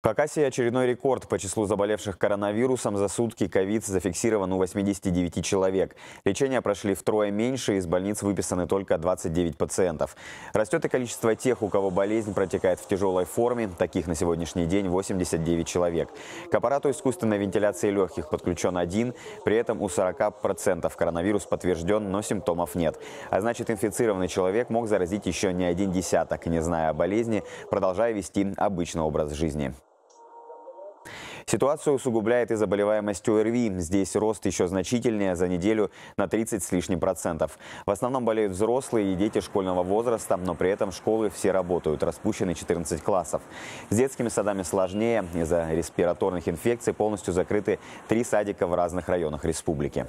В Хакасии очередной рекорд по числу заболевших коронавирусом за сутки ковид зафиксирован у 89 человек. Лечение прошли втрое меньше, из больниц выписаны только 29 пациентов. Растет и количество тех, у кого болезнь протекает в тяжелой форме, таких на сегодняшний день 89 человек. К аппарату искусственной вентиляции легких подключен один, при этом у 40% коронавирус подтвержден, но симптомов нет. А значит, инфицированный человек мог заразить еще не один десяток, не зная о болезни, продолжая вести обычный образ жизни. Ситуацию усугубляет и заболеваемость ОРВИ. Здесь рост еще значительнее, за неделю на 30 с лишним процентов. В основном болеют взрослые и дети школьного возраста, но при этом школы все работают, распущены 14 классов. С детскими садами сложнее. Из-за респираторных инфекций полностью закрыты три садика в разных районах республики.